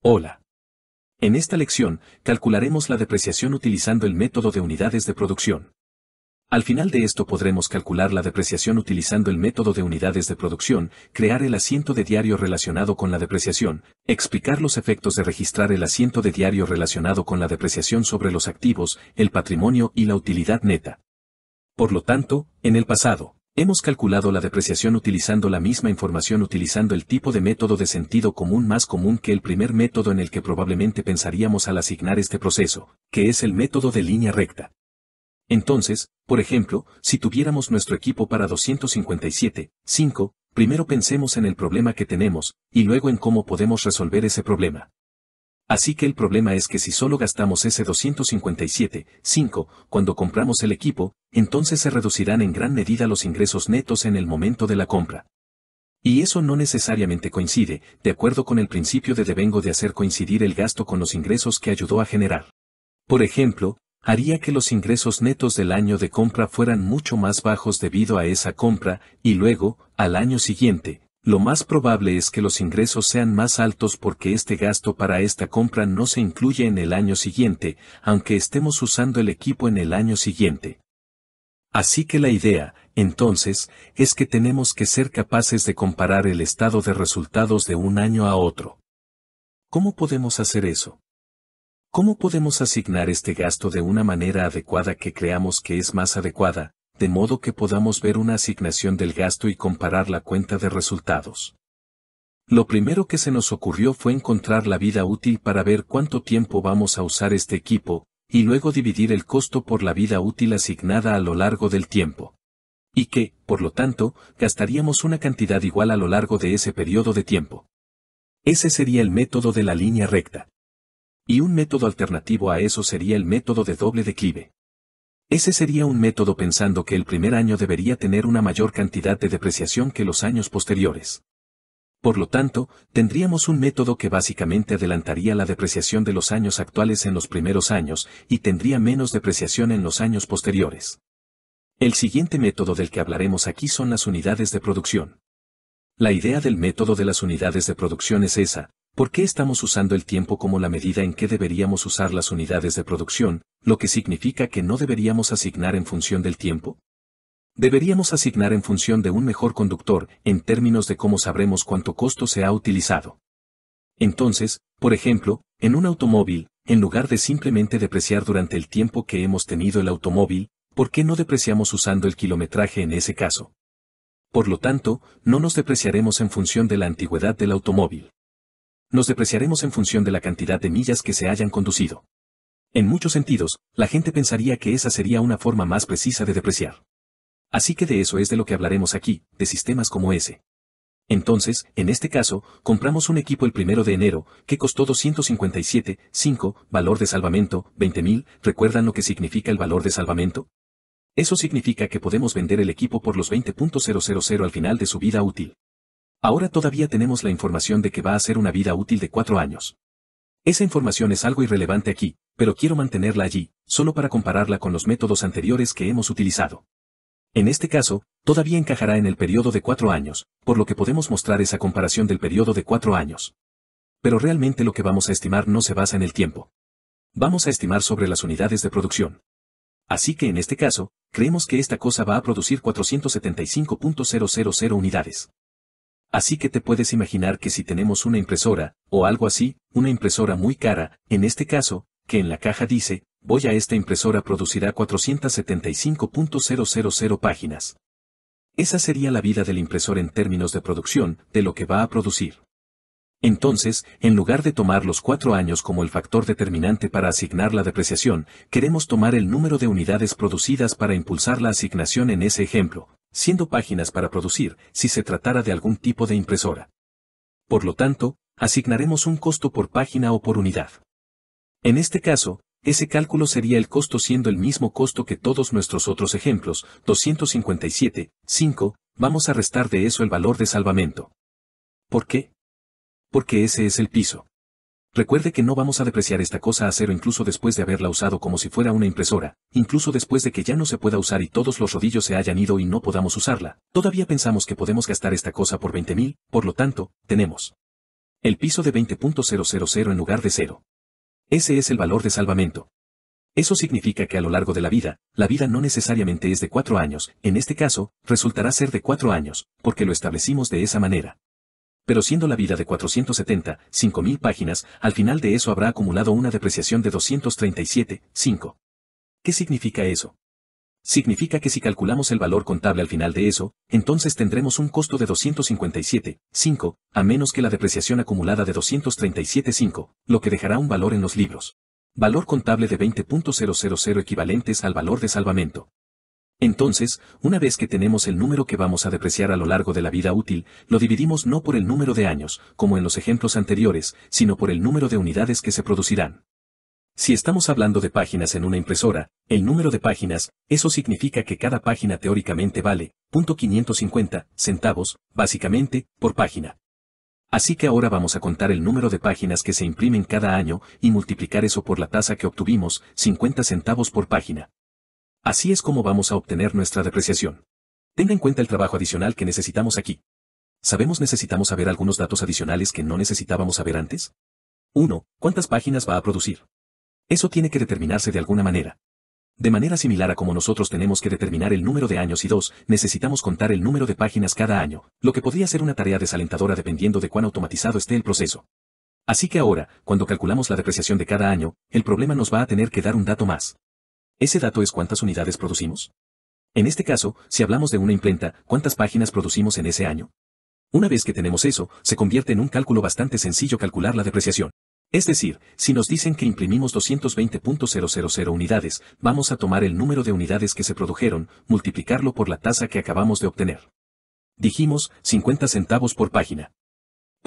Hola. En esta lección, calcularemos la depreciación utilizando el método de unidades de producción. Al final de esto podremos calcular la depreciación utilizando el método de unidades de producción, crear el asiento de diario relacionado con la depreciación, explicar los efectos de registrar el asiento de diario relacionado con la depreciación sobre los activos, el patrimonio y la utilidad neta. Por lo tanto, en el pasado, Hemos calculado la depreciación utilizando la misma información utilizando el tipo de método de sentido común más común que el primer método en el que probablemente pensaríamos al asignar este proceso, que es el método de línea recta. Entonces, por ejemplo, si tuviéramos nuestro equipo para 257,5, primero pensemos en el problema que tenemos, y luego en cómo podemos resolver ese problema. Así que el problema es que si solo gastamos ese 257,5 cuando compramos el equipo, entonces se reducirán en gran medida los ingresos netos en el momento de la compra. Y eso no necesariamente coincide, de acuerdo con el principio de devengo de hacer coincidir el gasto con los ingresos que ayudó a generar. Por ejemplo, haría que los ingresos netos del año de compra fueran mucho más bajos debido a esa compra, y luego, al año siguiente, lo más probable es que los ingresos sean más altos porque este gasto para esta compra no se incluye en el año siguiente, aunque estemos usando el equipo en el año siguiente. Así que la idea, entonces, es que tenemos que ser capaces de comparar el estado de resultados de un año a otro. ¿Cómo podemos hacer eso? ¿Cómo podemos asignar este gasto de una manera adecuada que creamos que es más adecuada, de modo que podamos ver una asignación del gasto y comparar la cuenta de resultados. Lo primero que se nos ocurrió fue encontrar la vida útil para ver cuánto tiempo vamos a usar este equipo, y luego dividir el costo por la vida útil asignada a lo largo del tiempo. Y que, por lo tanto, gastaríamos una cantidad igual a lo largo de ese periodo de tiempo. Ese sería el método de la línea recta. Y un método alternativo a eso sería el método de doble declive. Ese sería un método pensando que el primer año debería tener una mayor cantidad de depreciación que los años posteriores. Por lo tanto, tendríamos un método que básicamente adelantaría la depreciación de los años actuales en los primeros años y tendría menos depreciación en los años posteriores. El siguiente método del que hablaremos aquí son las unidades de producción. La idea del método de las unidades de producción es esa, ¿Por qué estamos usando el tiempo como la medida en que deberíamos usar las unidades de producción, lo que significa que no deberíamos asignar en función del tiempo? Deberíamos asignar en función de un mejor conductor, en términos de cómo sabremos cuánto costo se ha utilizado. Entonces, por ejemplo, en un automóvil, en lugar de simplemente depreciar durante el tiempo que hemos tenido el automóvil, ¿por qué no depreciamos usando el kilometraje en ese caso? Por lo tanto, no nos depreciaremos en función de la antigüedad del automóvil. Nos depreciaremos en función de la cantidad de millas que se hayan conducido. En muchos sentidos, la gente pensaría que esa sería una forma más precisa de depreciar. Así que de eso es de lo que hablaremos aquí, de sistemas como ese. Entonces, en este caso, compramos un equipo el primero de enero, que costó 257,5, valor de salvamento, 20.000, ¿recuerdan lo que significa el valor de salvamento? Eso significa que podemos vender el equipo por los 20.000 al final de su vida útil. Ahora todavía tenemos la información de que va a ser una vida útil de cuatro años. Esa información es algo irrelevante aquí, pero quiero mantenerla allí, solo para compararla con los métodos anteriores que hemos utilizado. En este caso, todavía encajará en el periodo de cuatro años, por lo que podemos mostrar esa comparación del periodo de cuatro años. Pero realmente lo que vamos a estimar no se basa en el tiempo. Vamos a estimar sobre las unidades de producción. Así que en este caso, creemos que esta cosa va a producir 475.000 unidades. Así que te puedes imaginar que si tenemos una impresora, o algo así, una impresora muy cara, en este caso, que en la caja dice, voy a esta impresora producirá 475.000 páginas. Esa sería la vida del impresor en términos de producción, de lo que va a producir. Entonces, en lugar de tomar los cuatro años como el factor determinante para asignar la depreciación, queremos tomar el número de unidades producidas para impulsar la asignación en ese ejemplo, siendo páginas para producir, si se tratara de algún tipo de impresora. Por lo tanto, asignaremos un costo por página o por unidad. En este caso, ese cálculo sería el costo siendo el mismo costo que todos nuestros otros ejemplos, 257, 5, vamos a restar de eso el valor de salvamento. ¿Por qué? porque ese es el piso. Recuerde que no vamos a depreciar esta cosa a cero incluso después de haberla usado como si fuera una impresora, incluso después de que ya no se pueda usar y todos los rodillos se hayan ido y no podamos usarla, todavía pensamos que podemos gastar esta cosa por 20.000, por lo tanto, tenemos el piso de 20.000 en lugar de cero. Ese es el valor de salvamento. Eso significa que a lo largo de la vida, la vida no necesariamente es de cuatro años, en este caso, resultará ser de cuatro años, porque lo establecimos de esa manera pero siendo la vida de 470, 5.000 páginas, al final de eso habrá acumulado una depreciación de 237, 5. ¿Qué significa eso? Significa que si calculamos el valor contable al final de eso, entonces tendremos un costo de 257,5, a menos que la depreciación acumulada de 237,5, lo que dejará un valor en los libros. Valor contable de 20.000 equivalentes al valor de salvamento. Entonces, una vez que tenemos el número que vamos a depreciar a lo largo de la vida útil, lo dividimos no por el número de años, como en los ejemplos anteriores, sino por el número de unidades que se producirán. Si estamos hablando de páginas en una impresora, el número de páginas, eso significa que cada página teóricamente vale, .550 centavos, básicamente, por página. Así que ahora vamos a contar el número de páginas que se imprimen cada año y multiplicar eso por la tasa que obtuvimos, 50 centavos por página. Así es como vamos a obtener nuestra depreciación. Tenga en cuenta el trabajo adicional que necesitamos aquí. ¿Sabemos necesitamos saber algunos datos adicionales que no necesitábamos saber antes? 1. ¿Cuántas páginas va a producir? Eso tiene que determinarse de alguna manera. De manera similar a como nosotros tenemos que determinar el número de años y 2, necesitamos contar el número de páginas cada año, lo que podría ser una tarea desalentadora dependiendo de cuán automatizado esté el proceso. Así que ahora, cuando calculamos la depreciación de cada año, el problema nos va a tener que dar un dato más. Ese dato es cuántas unidades producimos. En este caso, si hablamos de una imprenta, ¿cuántas páginas producimos en ese año? Una vez que tenemos eso, se convierte en un cálculo bastante sencillo calcular la depreciación. Es decir, si nos dicen que imprimimos 220.000 unidades, vamos a tomar el número de unidades que se produjeron, multiplicarlo por la tasa que acabamos de obtener. Dijimos 50 centavos por página.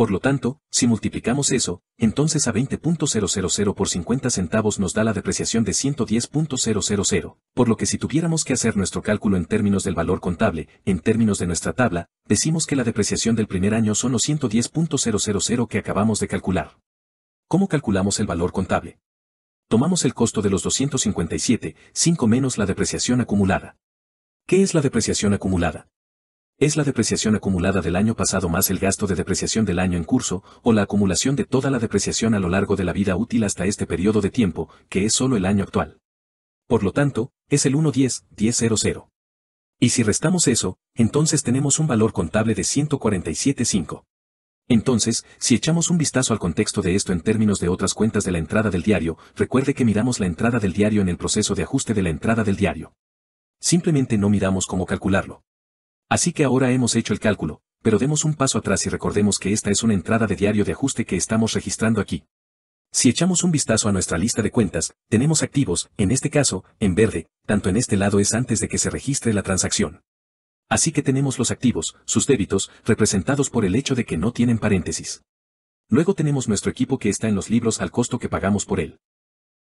Por lo tanto, si multiplicamos eso, entonces a 20.000 por 50 centavos nos da la depreciación de 110.000, por lo que si tuviéramos que hacer nuestro cálculo en términos del valor contable, en términos de nuestra tabla, decimos que la depreciación del primer año son los 110.000 que acabamos de calcular. ¿Cómo calculamos el valor contable? Tomamos el costo de los 257, 5 menos la depreciación acumulada. ¿Qué es la depreciación acumulada? es la depreciación acumulada del año pasado más el gasto de depreciación del año en curso, o la acumulación de toda la depreciación a lo largo de la vida útil hasta este periodo de tiempo, que es solo el año actual. Por lo tanto, es el 1.10.10.00. Y si restamos eso, entonces tenemos un valor contable de 147.5. Entonces, si echamos un vistazo al contexto de esto en términos de otras cuentas de la entrada del diario, recuerde que miramos la entrada del diario en el proceso de ajuste de la entrada del diario. Simplemente no miramos cómo calcularlo. Así que ahora hemos hecho el cálculo, pero demos un paso atrás y recordemos que esta es una entrada de diario de ajuste que estamos registrando aquí. Si echamos un vistazo a nuestra lista de cuentas, tenemos activos, en este caso, en verde, tanto en este lado es antes de que se registre la transacción. Así que tenemos los activos, sus débitos, representados por el hecho de que no tienen paréntesis. Luego tenemos nuestro equipo que está en los libros al costo que pagamos por él.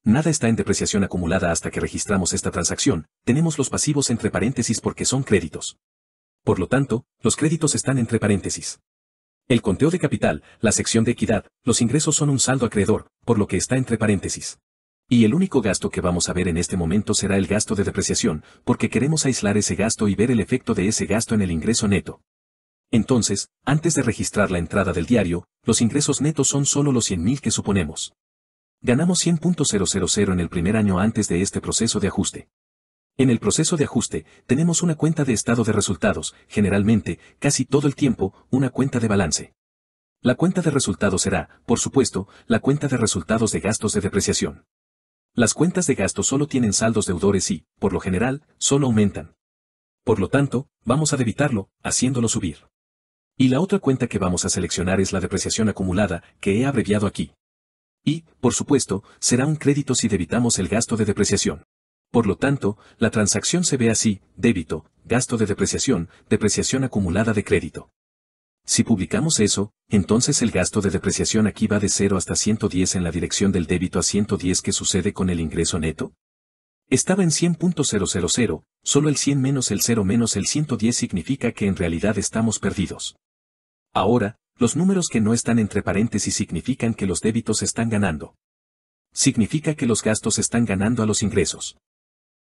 Nada está en depreciación acumulada hasta que registramos esta transacción, tenemos los pasivos entre paréntesis porque son créditos. Por lo tanto, los créditos están entre paréntesis. El conteo de capital, la sección de equidad, los ingresos son un saldo acreedor, por lo que está entre paréntesis. Y el único gasto que vamos a ver en este momento será el gasto de depreciación, porque queremos aislar ese gasto y ver el efecto de ese gasto en el ingreso neto. Entonces, antes de registrar la entrada del diario, los ingresos netos son solo los 100.000 que suponemos. Ganamos 100.000 en el primer año antes de este proceso de ajuste. En el proceso de ajuste, tenemos una cuenta de estado de resultados, generalmente, casi todo el tiempo, una cuenta de balance. La cuenta de resultados será, por supuesto, la cuenta de resultados de gastos de depreciación. Las cuentas de gasto solo tienen saldos deudores y, por lo general, solo aumentan. Por lo tanto, vamos a debitarlo, haciéndolo subir. Y la otra cuenta que vamos a seleccionar es la depreciación acumulada, que he abreviado aquí. Y, por supuesto, será un crédito si debitamos el gasto de depreciación. Por lo tanto, la transacción se ve así, débito, gasto de depreciación, depreciación acumulada de crédito. Si publicamos eso, entonces el gasto de depreciación aquí va de 0 hasta 110 en la dirección del débito a 110 que sucede con el ingreso neto. Estaba en 100.000, solo el 100 menos el 0 menos el 110 significa que en realidad estamos perdidos. Ahora, los números que no están entre paréntesis significan que los débitos están ganando. Significa que los gastos están ganando a los ingresos.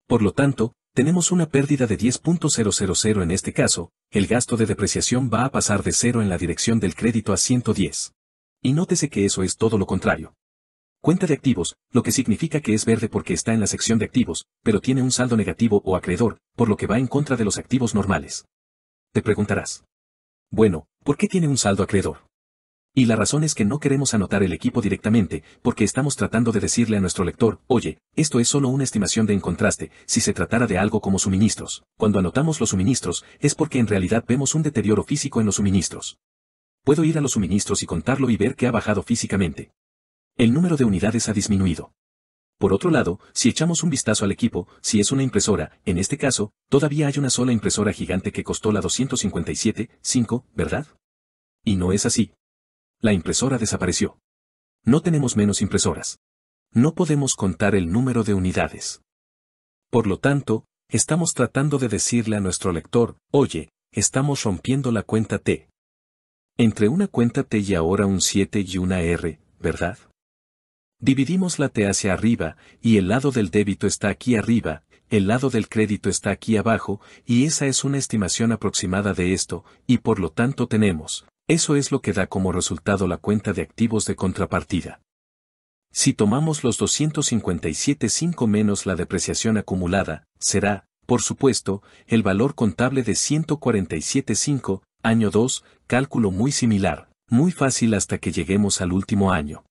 Por lo tanto, tenemos una pérdida de 10.000 en este caso, el gasto de depreciación va a pasar de cero en la dirección del crédito a 110. Y nótese que eso es todo lo contrario. Cuenta de activos, lo que significa que es verde porque está en la sección de activos, pero tiene un saldo negativo o acreedor, por lo que va en contra de los activos normales. Te preguntarás. Bueno, ¿por qué tiene un saldo acreedor? Y la razón es que no queremos anotar el equipo directamente, porque estamos tratando de decirle a nuestro lector, oye, esto es solo una estimación de en contraste, si se tratara de algo como suministros. Cuando anotamos los suministros, es porque en realidad vemos un deterioro físico en los suministros. Puedo ir a los suministros y contarlo y ver que ha bajado físicamente. El número de unidades ha disminuido. Por otro lado, si echamos un vistazo al equipo, si es una impresora, en este caso, todavía hay una sola impresora gigante que costó la 257.5, ¿verdad? Y no es así la impresora desapareció. No tenemos menos impresoras. No podemos contar el número de unidades. Por lo tanto, estamos tratando de decirle a nuestro lector, oye, estamos rompiendo la cuenta T. Entre una cuenta T y ahora un 7 y una R, ¿verdad? Dividimos la T hacia arriba, y el lado del débito está aquí arriba, el lado del crédito está aquí abajo, y esa es una estimación aproximada de esto, y por lo tanto tenemos eso es lo que da como resultado la cuenta de activos de contrapartida. Si tomamos los 257.5 menos la depreciación acumulada, será, por supuesto, el valor contable de 147.5, año 2, cálculo muy similar, muy fácil hasta que lleguemos al último año.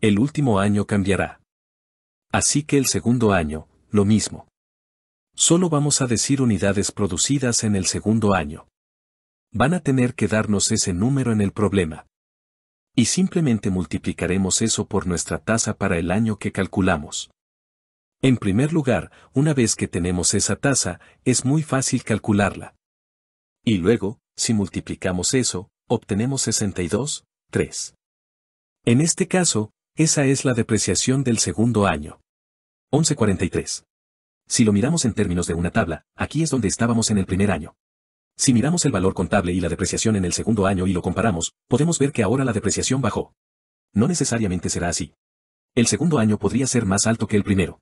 El último año cambiará. Así que el segundo año, lo mismo. Solo vamos a decir unidades producidas en el segundo año van a tener que darnos ese número en el problema. Y simplemente multiplicaremos eso por nuestra tasa para el año que calculamos. En primer lugar, una vez que tenemos esa tasa, es muy fácil calcularla. Y luego, si multiplicamos eso, obtenemos 62, En este caso, esa es la depreciación del segundo año. 1143. Si lo miramos en términos de una tabla, aquí es donde estábamos en el primer año. Si miramos el valor contable y la depreciación en el segundo año y lo comparamos, podemos ver que ahora la depreciación bajó. No necesariamente será así. El segundo año podría ser más alto que el primero.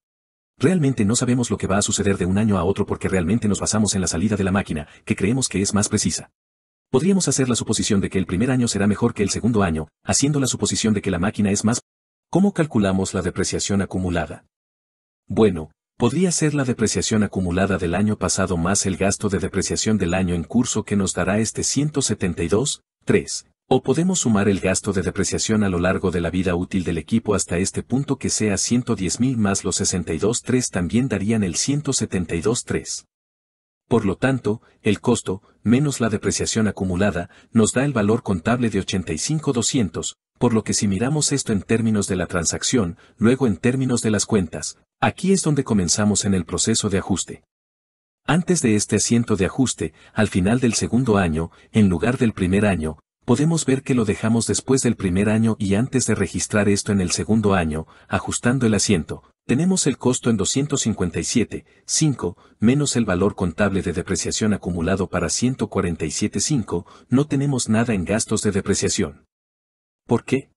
Realmente no sabemos lo que va a suceder de un año a otro porque realmente nos basamos en la salida de la máquina, que creemos que es más precisa. Podríamos hacer la suposición de que el primer año será mejor que el segundo año, haciendo la suposición de que la máquina es más... ¿Cómo calculamos la depreciación acumulada? Bueno, podría ser la depreciación acumulada del año pasado más el gasto de depreciación del año en curso que nos dará este 172.3. O podemos sumar el gasto de depreciación a lo largo de la vida útil del equipo hasta este punto que sea 110.000 más los 62.3 también darían el 172.3. Por lo tanto, el costo, menos la depreciación acumulada, nos da el valor contable de 85.200, por lo que si miramos esto en términos de la transacción, luego en términos de las cuentas, Aquí es donde comenzamos en el proceso de ajuste. Antes de este asiento de ajuste, al final del segundo año, en lugar del primer año, podemos ver que lo dejamos después del primer año y antes de registrar esto en el segundo año, ajustando el asiento, tenemos el costo en 257.5 menos el valor contable de depreciación acumulado para 147.5, no tenemos nada en gastos de depreciación. ¿Por qué?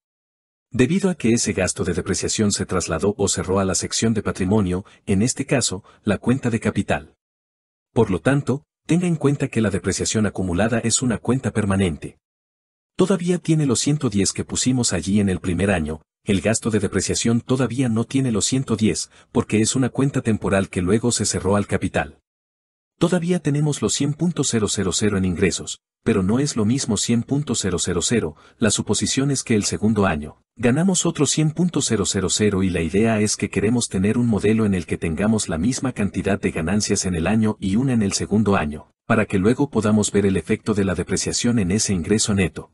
Debido a que ese gasto de depreciación se trasladó o cerró a la sección de patrimonio, en este caso, la cuenta de capital. Por lo tanto, tenga en cuenta que la depreciación acumulada es una cuenta permanente. Todavía tiene los 110 que pusimos allí en el primer año, el gasto de depreciación todavía no tiene los 110, porque es una cuenta temporal que luego se cerró al capital. Todavía tenemos los 100.000 en ingresos, pero no es lo mismo 100.000, la suposición es que el segundo año, ganamos otro 100.000 y la idea es que queremos tener un modelo en el que tengamos la misma cantidad de ganancias en el año y una en el segundo año, para que luego podamos ver el efecto de la depreciación en ese ingreso neto.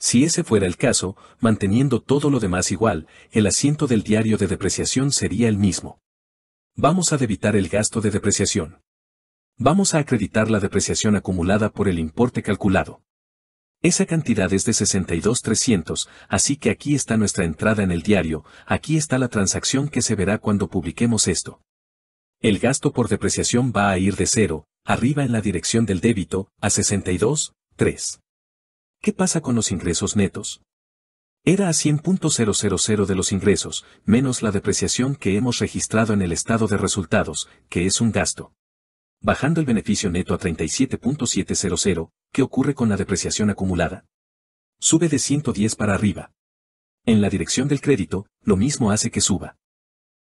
Si ese fuera el caso, manteniendo todo lo demás igual, el asiento del diario de depreciación sería el mismo. Vamos a debitar el gasto de depreciación. Vamos a acreditar la depreciación acumulada por el importe calculado. Esa cantidad es de 62.300, así que aquí está nuestra entrada en el diario, aquí está la transacción que se verá cuando publiquemos esto. El gasto por depreciación va a ir de cero, arriba en la dirección del débito, a 62.3. ¿Qué pasa con los ingresos netos? Era a 100.000 de los ingresos, menos la depreciación que hemos registrado en el estado de resultados, que es un gasto bajando el beneficio neto a 37.700, ¿qué ocurre con la depreciación acumulada? Sube de 110 para arriba. En la dirección del crédito, lo mismo hace que suba.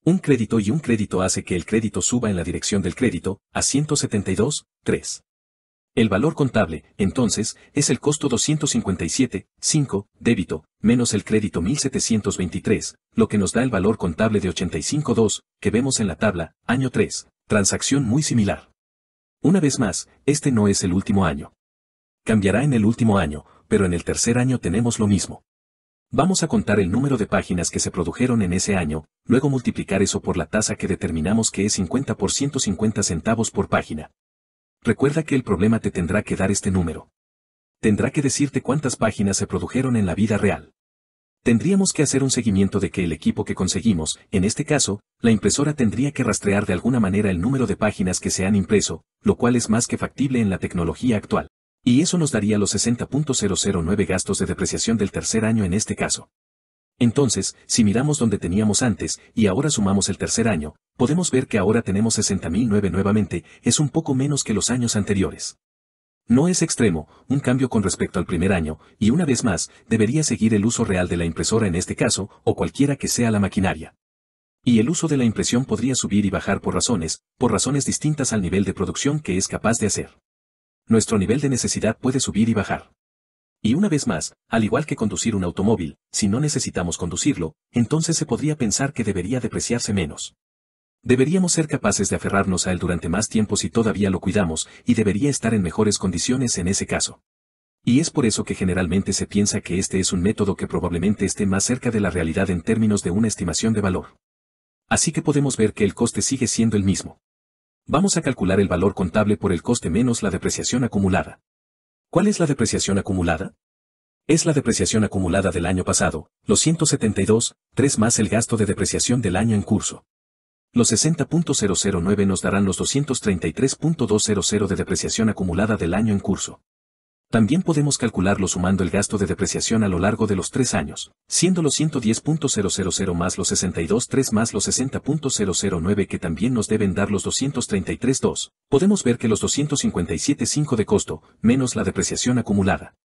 Un crédito y un crédito hace que el crédito suba en la dirección del crédito, a 172, 3. El valor contable, entonces, es el costo 257, débito, menos el crédito 1723, lo que nos da el valor contable de 85.2, que vemos en la tabla, año 3, transacción muy similar. Una vez más, este no es el último año. Cambiará en el último año, pero en el tercer año tenemos lo mismo. Vamos a contar el número de páginas que se produjeron en ese año, luego multiplicar eso por la tasa que determinamos que es 50 por 150 centavos por página. Recuerda que el problema te tendrá que dar este número. Tendrá que decirte cuántas páginas se produjeron en la vida real. Tendríamos que hacer un seguimiento de que el equipo que conseguimos, en este caso, la impresora tendría que rastrear de alguna manera el número de páginas que se han impreso, lo cual es más que factible en la tecnología actual. Y eso nos daría los 60.009 gastos de depreciación del tercer año en este caso. Entonces, si miramos donde teníamos antes, y ahora sumamos el tercer año, podemos ver que ahora tenemos 60.009 nuevamente, es un poco menos que los años anteriores. No es extremo, un cambio con respecto al primer año, y una vez más, debería seguir el uso real de la impresora en este caso, o cualquiera que sea la maquinaria. Y el uso de la impresión podría subir y bajar por razones, por razones distintas al nivel de producción que es capaz de hacer. Nuestro nivel de necesidad puede subir y bajar. Y una vez más, al igual que conducir un automóvil, si no necesitamos conducirlo, entonces se podría pensar que debería depreciarse menos. Deberíamos ser capaces de aferrarnos a él durante más tiempo si todavía lo cuidamos, y debería estar en mejores condiciones en ese caso. Y es por eso que generalmente se piensa que este es un método que probablemente esté más cerca de la realidad en términos de una estimación de valor. Así que podemos ver que el coste sigue siendo el mismo. Vamos a calcular el valor contable por el coste menos la depreciación acumulada. ¿Cuál es la depreciación acumulada? Es la depreciación acumulada del año pasado, los 172, 3 más el gasto de depreciación del año en curso los 60.009 nos darán los 233.200 de depreciación acumulada del año en curso. También podemos calcularlo sumando el gasto de depreciación a lo largo de los tres años, siendo los 110.000 más los 62.3 más los 60.009 que también nos deben dar los 233.2. Podemos ver que los 257.5 de costo, menos la depreciación acumulada,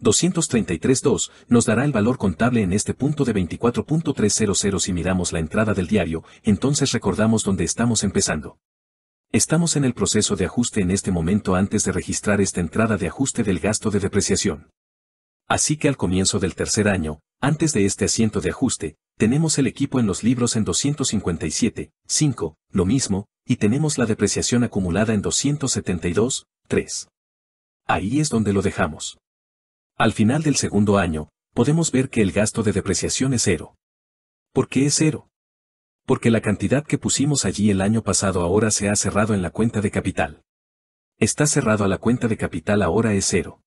233.2 nos dará el valor contable en este punto de 24.300 si miramos la entrada del diario, entonces recordamos dónde estamos empezando. Estamos en el proceso de ajuste en este momento antes de registrar esta entrada de ajuste del gasto de depreciación. Así que al comienzo del tercer año, antes de este asiento de ajuste, tenemos el equipo en los libros en 257.5, lo mismo, y tenemos la depreciación acumulada en 272.3. Ahí es donde lo dejamos. Al final del segundo año, podemos ver que el gasto de depreciación es cero. ¿Por qué es cero? Porque la cantidad que pusimos allí el año pasado ahora se ha cerrado en la cuenta de capital. Está cerrado a la cuenta de capital ahora es cero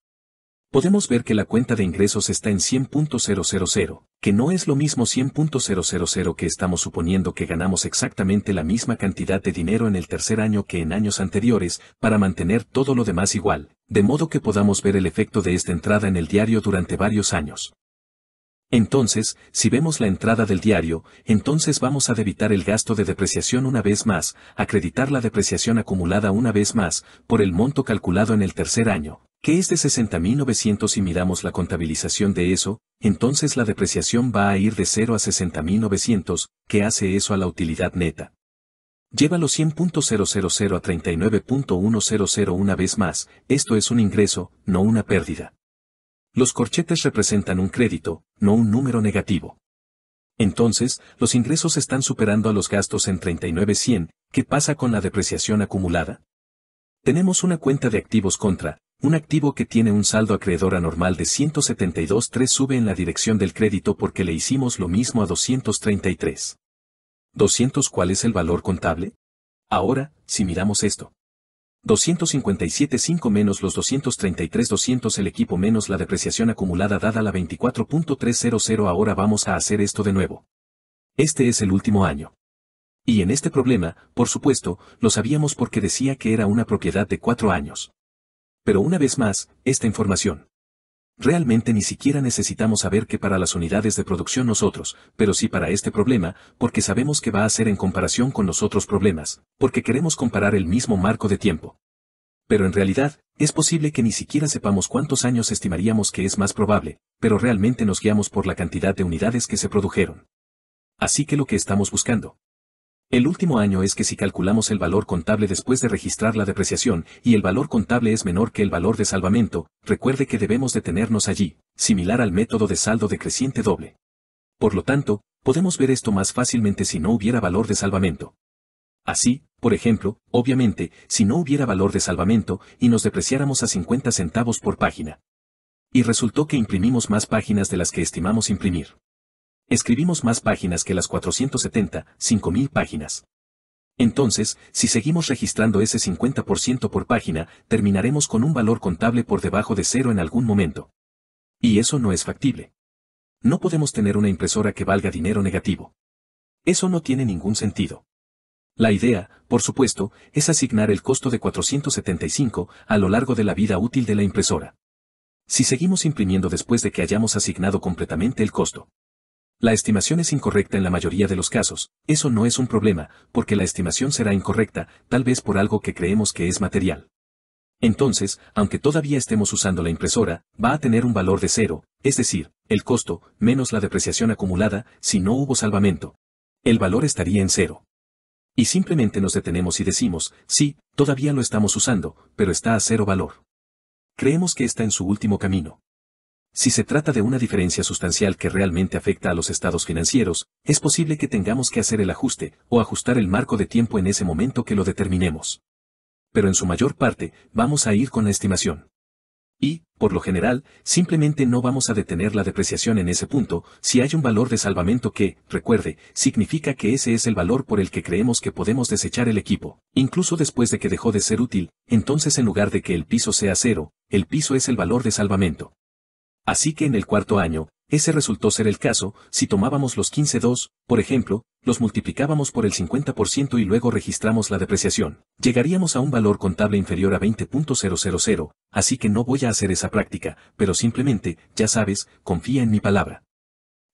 podemos ver que la cuenta de ingresos está en 100.000, que no es lo mismo 100.000 que estamos suponiendo que ganamos exactamente la misma cantidad de dinero en el tercer año que en años anteriores, para mantener todo lo demás igual, de modo que podamos ver el efecto de esta entrada en el diario durante varios años. Entonces, si vemos la entrada del diario, entonces vamos a debitar el gasto de depreciación una vez más, acreditar la depreciación acumulada una vez más, por el monto calculado en el tercer año, que es de 60.900 y miramos la contabilización de eso, entonces la depreciación va a ir de 0 a 60.900, que hace eso a la utilidad neta. Llévalo 100.000 a 39.100 una vez más, esto es un ingreso, no una pérdida. Los corchetes representan un crédito, no un número negativo. Entonces, los ingresos están superando a los gastos en 39.100, ¿qué pasa con la depreciación acumulada? Tenemos una cuenta de activos contra, un activo que tiene un saldo acreedor anormal de 172.3 sube en la dirección del crédito porque le hicimos lo mismo a 233. ¿200 cuál es el valor contable? Ahora, si miramos esto. 257.5 menos los 233.200 el equipo menos la depreciación acumulada dada la 24.300 ahora vamos a hacer esto de nuevo. Este es el último año. Y en este problema, por supuesto, lo sabíamos porque decía que era una propiedad de cuatro años. Pero una vez más, esta información. Realmente ni siquiera necesitamos saber que para las unidades de producción nosotros, pero sí para este problema, porque sabemos que va a ser en comparación con los otros problemas, porque queremos comparar el mismo marco de tiempo. Pero en realidad, es posible que ni siquiera sepamos cuántos años estimaríamos que es más probable, pero realmente nos guiamos por la cantidad de unidades que se produjeron. Así que lo que estamos buscando, el último año es que si calculamos el valor contable después de registrar la depreciación, y el valor contable es menor que el valor de salvamento, recuerde que debemos detenernos allí, similar al método de saldo decreciente doble. Por lo tanto, podemos ver esto más fácilmente si no hubiera valor de salvamento. Así, por ejemplo, obviamente, si no hubiera valor de salvamento, y nos depreciáramos a 50 centavos por página. Y resultó que imprimimos más páginas de las que estimamos imprimir. Escribimos más páginas que las 470, 5.000 páginas. Entonces, si seguimos registrando ese 50% por página, terminaremos con un valor contable por debajo de cero en algún momento. Y eso no es factible. No podemos tener una impresora que valga dinero negativo. Eso no tiene ningún sentido. La idea, por supuesto, es asignar el costo de 475 a lo largo de la vida útil de la impresora. Si seguimos imprimiendo después de que hayamos asignado completamente el costo. La estimación es incorrecta en la mayoría de los casos, eso no es un problema, porque la estimación será incorrecta, tal vez por algo que creemos que es material. Entonces, aunque todavía estemos usando la impresora, va a tener un valor de cero, es decir, el costo, menos la depreciación acumulada, si no hubo salvamento. El valor estaría en cero. Y simplemente nos detenemos y decimos, sí, todavía lo estamos usando, pero está a cero valor. Creemos que está en su último camino. Si se trata de una diferencia sustancial que realmente afecta a los estados financieros, es posible que tengamos que hacer el ajuste o ajustar el marco de tiempo en ese momento que lo determinemos. Pero en su mayor parte, vamos a ir con la estimación. Y, por lo general, simplemente no vamos a detener la depreciación en ese punto si hay un valor de salvamento que, recuerde, significa que ese es el valor por el que creemos que podemos desechar el equipo, incluso después de que dejó de ser útil, entonces en lugar de que el piso sea cero, el piso es el valor de salvamento. Así que en el cuarto año, ese resultó ser el caso, si tomábamos los 15.2, por ejemplo, los multiplicábamos por el 50% y luego registramos la depreciación. Llegaríamos a un valor contable inferior a 20.000, así que no voy a hacer esa práctica, pero simplemente, ya sabes, confía en mi palabra.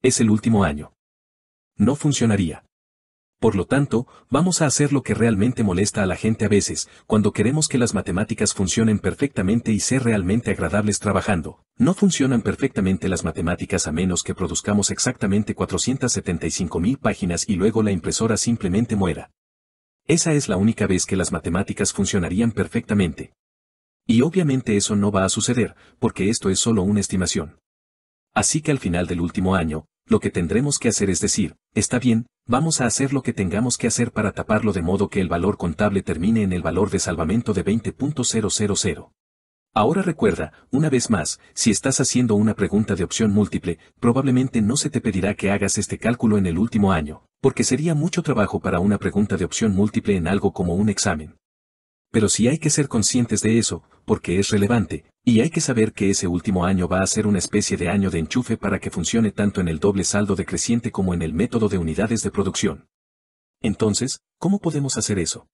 Es el último año. No funcionaría. Por lo tanto, vamos a hacer lo que realmente molesta a la gente a veces, cuando queremos que las matemáticas funcionen perfectamente y ser realmente agradables trabajando. No funcionan perfectamente las matemáticas a menos que produzcamos exactamente 475.000 páginas y luego la impresora simplemente muera. Esa es la única vez que las matemáticas funcionarían perfectamente. Y obviamente eso no va a suceder, porque esto es solo una estimación. Así que al final del último año, lo que tendremos que hacer es decir, está bien, Vamos a hacer lo que tengamos que hacer para taparlo de modo que el valor contable termine en el valor de salvamento de 20.000. Ahora recuerda, una vez más, si estás haciendo una pregunta de opción múltiple, probablemente no se te pedirá que hagas este cálculo en el último año, porque sería mucho trabajo para una pregunta de opción múltiple en algo como un examen pero sí hay que ser conscientes de eso, porque es relevante, y hay que saber que ese último año va a ser una especie de año de enchufe para que funcione tanto en el doble saldo decreciente como en el método de unidades de producción. Entonces, ¿cómo podemos hacer eso?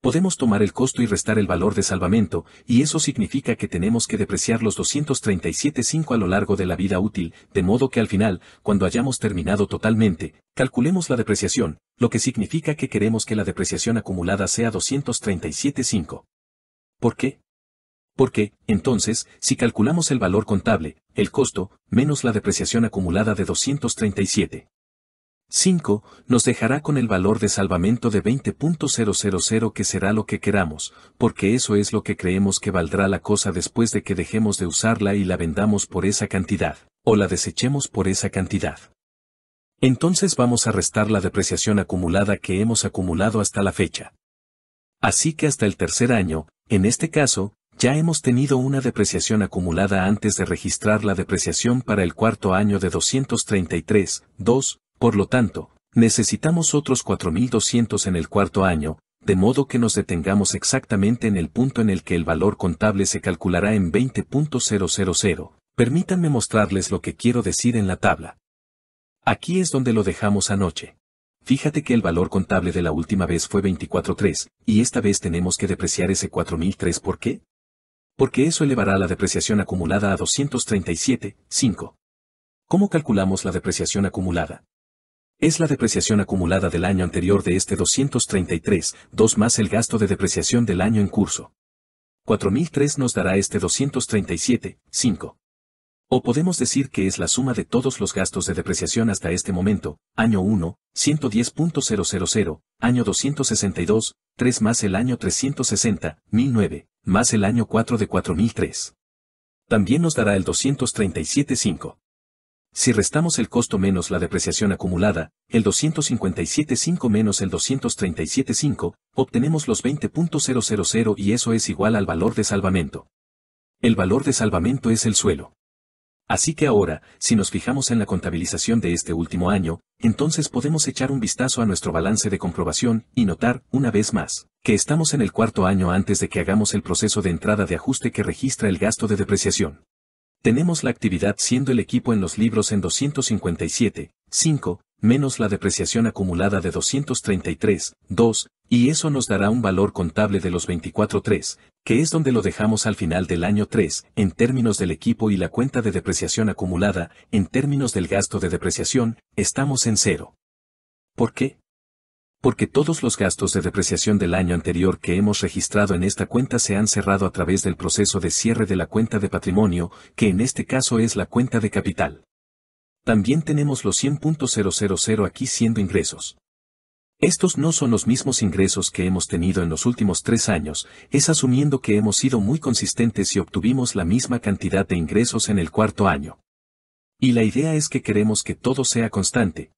Podemos tomar el costo y restar el valor de salvamento, y eso significa que tenemos que depreciar los 237.5 a lo largo de la vida útil, de modo que al final, cuando hayamos terminado totalmente, calculemos la depreciación, lo que significa que queremos que la depreciación acumulada sea 237.5. ¿Por qué? Porque, entonces, si calculamos el valor contable, el costo, menos la depreciación acumulada de 237, 5. Nos dejará con el valor de salvamento de 20.000 que será lo que queramos, porque eso es lo que creemos que valdrá la cosa después de que dejemos de usarla y la vendamos por esa cantidad, o la desechemos por esa cantidad. Entonces vamos a restar la depreciación acumulada que hemos acumulado hasta la fecha. Así que hasta el tercer año, en este caso, ya hemos tenido una depreciación acumulada antes de registrar la depreciación para el cuarto año de 233, 2, por lo tanto, necesitamos otros 4.200 en el cuarto año, de modo que nos detengamos exactamente en el punto en el que el valor contable se calculará en 20.000. Permítanme mostrarles lo que quiero decir en la tabla. Aquí es donde lo dejamos anoche. Fíjate que el valor contable de la última vez fue 24.3, y esta vez tenemos que depreciar ese 4.003 ¿por qué? Porque eso elevará la depreciación acumulada a 237.5. ¿Cómo calculamos la depreciación acumulada? Es la depreciación acumulada del año anterior de este 233, 2 más el gasto de depreciación del año en curso. 4003 nos dará este 237, 5. O podemos decir que es la suma de todos los gastos de depreciación hasta este momento, año 1, 110.000, año 262, 3 más el año 360, 1009, más el año 4 de 4003. También nos dará el 237, 5. Si restamos el costo menos la depreciación acumulada, el 257.5 menos el 237.5, obtenemos los 20.000 y eso es igual al valor de salvamento. El valor de salvamento es el suelo. Así que ahora, si nos fijamos en la contabilización de este último año, entonces podemos echar un vistazo a nuestro balance de comprobación y notar, una vez más, que estamos en el cuarto año antes de que hagamos el proceso de entrada de ajuste que registra el gasto de depreciación tenemos la actividad siendo el equipo en los libros en 257, 5, menos la depreciación acumulada de 233, 2, y eso nos dará un valor contable de los 24.3, que es donde lo dejamos al final del año 3, en términos del equipo y la cuenta de depreciación acumulada, en términos del gasto de depreciación, estamos en cero. ¿Por qué? porque todos los gastos de depreciación del año anterior que hemos registrado en esta cuenta se han cerrado a través del proceso de cierre de la cuenta de patrimonio, que en este caso es la cuenta de capital. También tenemos los 100.000 aquí siendo ingresos. Estos no son los mismos ingresos que hemos tenido en los últimos tres años, es asumiendo que hemos sido muy consistentes y obtuvimos la misma cantidad de ingresos en el cuarto año. Y la idea es que queremos que todo sea constante,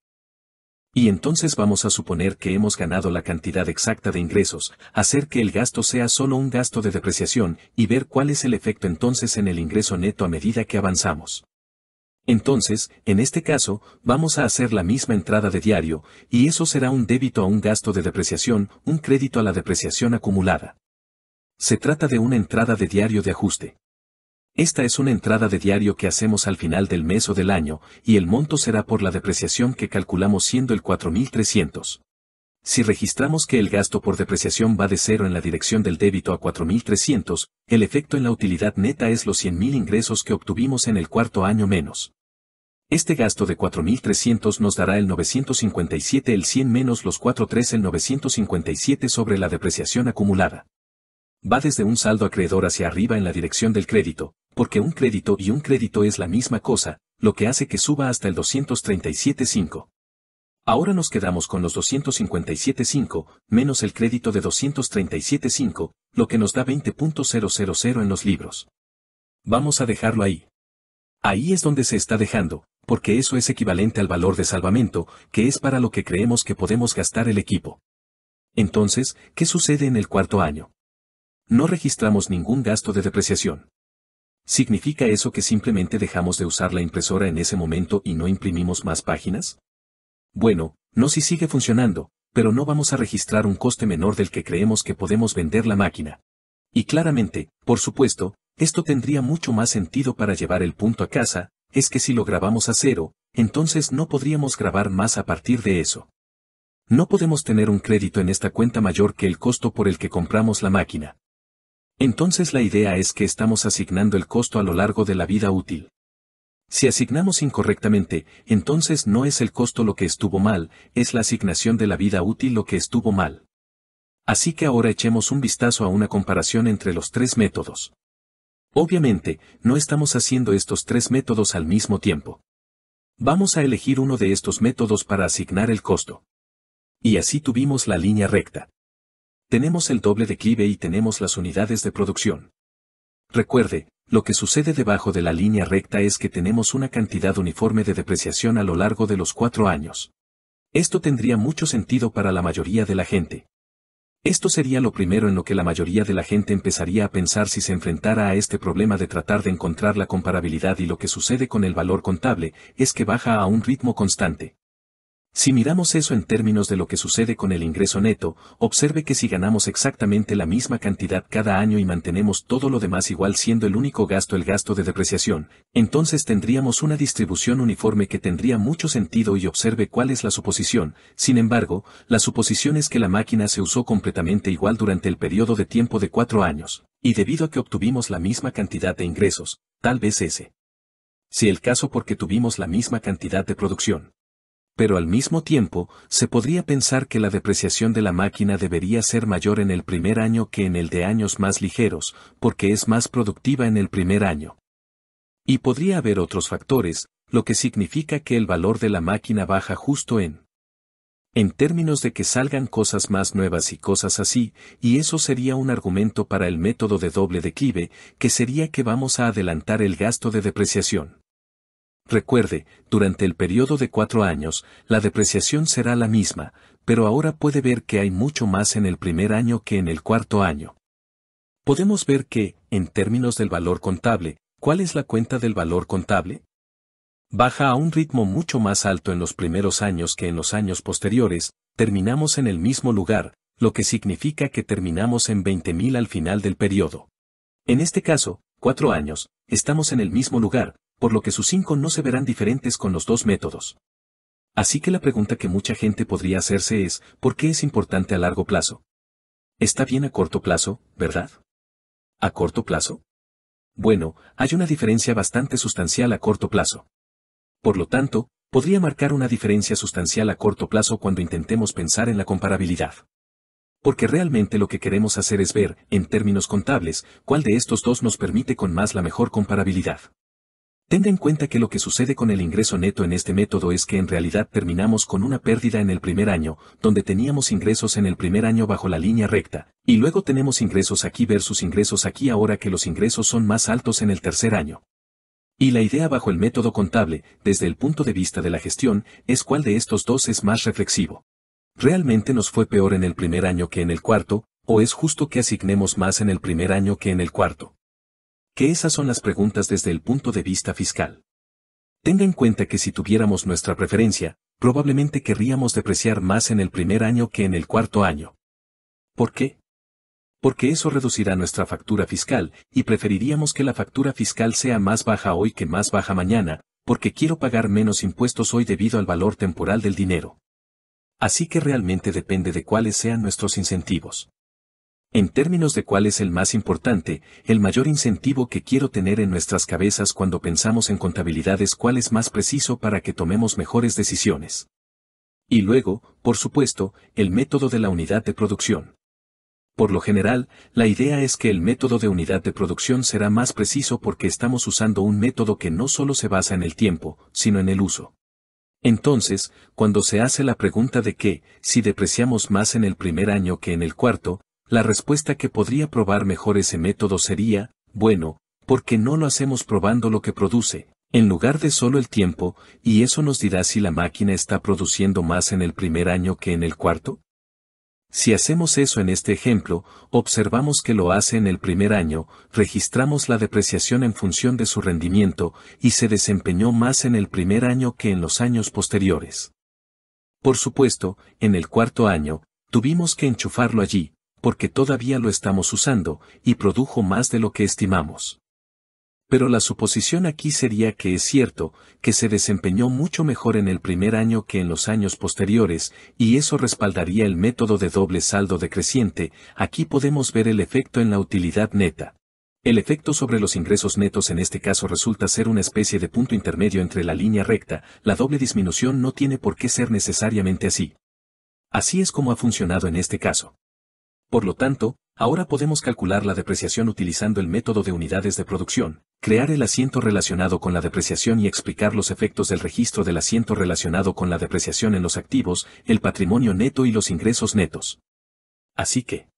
y entonces vamos a suponer que hemos ganado la cantidad exacta de ingresos, hacer que el gasto sea solo un gasto de depreciación y ver cuál es el efecto entonces en el ingreso neto a medida que avanzamos. Entonces, en este caso, vamos a hacer la misma entrada de diario, y eso será un débito a un gasto de depreciación, un crédito a la depreciación acumulada. Se trata de una entrada de diario de ajuste. Esta es una entrada de diario que hacemos al final del mes o del año, y el monto será por la depreciación que calculamos siendo el 4.300. Si registramos que el gasto por depreciación va de cero en la dirección del débito a 4.300, el efecto en la utilidad neta es los 100.000 ingresos que obtuvimos en el cuarto año menos. Este gasto de 4.300 nos dará el 957 el 100 menos los 4.3 el 957 sobre la depreciación acumulada va desde un saldo acreedor hacia arriba en la dirección del crédito, porque un crédito y un crédito es la misma cosa, lo que hace que suba hasta el 237.5. Ahora nos quedamos con los 257.5, menos el crédito de 237.5, lo que nos da 20.000 en los libros. Vamos a dejarlo ahí. Ahí es donde se está dejando, porque eso es equivalente al valor de salvamento, que es para lo que creemos que podemos gastar el equipo. Entonces, ¿qué sucede en el cuarto año? no registramos ningún gasto de depreciación. ¿Significa eso que simplemente dejamos de usar la impresora en ese momento y no imprimimos más páginas? Bueno, no si sigue funcionando, pero no vamos a registrar un coste menor del que creemos que podemos vender la máquina. Y claramente, por supuesto, esto tendría mucho más sentido para llevar el punto a casa, es que si lo grabamos a cero, entonces no podríamos grabar más a partir de eso. No podemos tener un crédito en esta cuenta mayor que el costo por el que compramos la máquina. Entonces la idea es que estamos asignando el costo a lo largo de la vida útil. Si asignamos incorrectamente, entonces no es el costo lo que estuvo mal, es la asignación de la vida útil lo que estuvo mal. Así que ahora echemos un vistazo a una comparación entre los tres métodos. Obviamente, no estamos haciendo estos tres métodos al mismo tiempo. Vamos a elegir uno de estos métodos para asignar el costo. Y así tuvimos la línea recta. Tenemos el doble declive y tenemos las unidades de producción. Recuerde, lo que sucede debajo de la línea recta es que tenemos una cantidad uniforme de depreciación a lo largo de los cuatro años. Esto tendría mucho sentido para la mayoría de la gente. Esto sería lo primero en lo que la mayoría de la gente empezaría a pensar si se enfrentara a este problema de tratar de encontrar la comparabilidad y lo que sucede con el valor contable es que baja a un ritmo constante. Si miramos eso en términos de lo que sucede con el ingreso neto, observe que si ganamos exactamente la misma cantidad cada año y mantenemos todo lo demás igual siendo el único gasto el gasto de depreciación, entonces tendríamos una distribución uniforme que tendría mucho sentido y observe cuál es la suposición, sin embargo, la suposición es que la máquina se usó completamente igual durante el periodo de tiempo de cuatro años, y debido a que obtuvimos la misma cantidad de ingresos, tal vez ese. Si el caso porque tuvimos la misma cantidad de producción pero al mismo tiempo, se podría pensar que la depreciación de la máquina debería ser mayor en el primer año que en el de años más ligeros, porque es más productiva en el primer año. Y podría haber otros factores, lo que significa que el valor de la máquina baja justo en en términos de que salgan cosas más nuevas y cosas así, y eso sería un argumento para el método de doble declive, que sería que vamos a adelantar el gasto de depreciación. Recuerde, durante el periodo de cuatro años, la depreciación será la misma, pero ahora puede ver que hay mucho más en el primer año que en el cuarto año. Podemos ver que, en términos del valor contable, ¿cuál es la cuenta del valor contable? Baja a un ritmo mucho más alto en los primeros años que en los años posteriores, terminamos en el mismo lugar, lo que significa que terminamos en 20.000 al final del periodo. En este caso, cuatro años, estamos en el mismo lugar, por lo que sus cinco no se verán diferentes con los dos métodos. Así que la pregunta que mucha gente podría hacerse es, ¿por qué es importante a largo plazo? Está bien a corto plazo, ¿verdad? ¿A corto plazo? Bueno, hay una diferencia bastante sustancial a corto plazo. Por lo tanto, podría marcar una diferencia sustancial a corto plazo cuando intentemos pensar en la comparabilidad. Porque realmente lo que queremos hacer es ver, en términos contables, cuál de estos dos nos permite con más la mejor comparabilidad. Tenga en cuenta que lo que sucede con el ingreso neto en este método es que en realidad terminamos con una pérdida en el primer año, donde teníamos ingresos en el primer año bajo la línea recta, y luego tenemos ingresos aquí versus ingresos aquí ahora que los ingresos son más altos en el tercer año. Y la idea bajo el método contable, desde el punto de vista de la gestión, es cuál de estos dos es más reflexivo. ¿Realmente nos fue peor en el primer año que en el cuarto, o es justo que asignemos más en el primer año que en el cuarto? que esas son las preguntas desde el punto de vista fiscal. Tenga en cuenta que si tuviéramos nuestra preferencia, probablemente querríamos depreciar más en el primer año que en el cuarto año. ¿Por qué? Porque eso reducirá nuestra factura fiscal, y preferiríamos que la factura fiscal sea más baja hoy que más baja mañana, porque quiero pagar menos impuestos hoy debido al valor temporal del dinero. Así que realmente depende de cuáles sean nuestros incentivos. En términos de cuál es el más importante, el mayor incentivo que quiero tener en nuestras cabezas cuando pensamos en contabilidad es cuál es más preciso para que tomemos mejores decisiones. Y luego, por supuesto, el método de la unidad de producción. Por lo general, la idea es que el método de unidad de producción será más preciso porque estamos usando un método que no solo se basa en el tiempo, sino en el uso. Entonces, cuando se hace la pregunta de qué, si depreciamos más en el primer año que en el cuarto, la respuesta que podría probar mejor ese método sería, bueno, porque no lo hacemos probando lo que produce, en lugar de solo el tiempo, y eso nos dirá si la máquina está produciendo más en el primer año que en el cuarto? Si hacemos eso en este ejemplo, observamos que lo hace en el primer año, registramos la depreciación en función de su rendimiento, y se desempeñó más en el primer año que en los años posteriores. Por supuesto, en el cuarto año, tuvimos que enchufarlo allí, porque todavía lo estamos usando, y produjo más de lo que estimamos. Pero la suposición aquí sería que es cierto, que se desempeñó mucho mejor en el primer año que en los años posteriores, y eso respaldaría el método de doble saldo decreciente, aquí podemos ver el efecto en la utilidad neta. El efecto sobre los ingresos netos en este caso resulta ser una especie de punto intermedio entre la línea recta, la doble disminución no tiene por qué ser necesariamente así. Así es como ha funcionado en este caso. Por lo tanto, ahora podemos calcular la depreciación utilizando el método de unidades de producción, crear el asiento relacionado con la depreciación y explicar los efectos del registro del asiento relacionado con la depreciación en los activos, el patrimonio neto y los ingresos netos. Así que,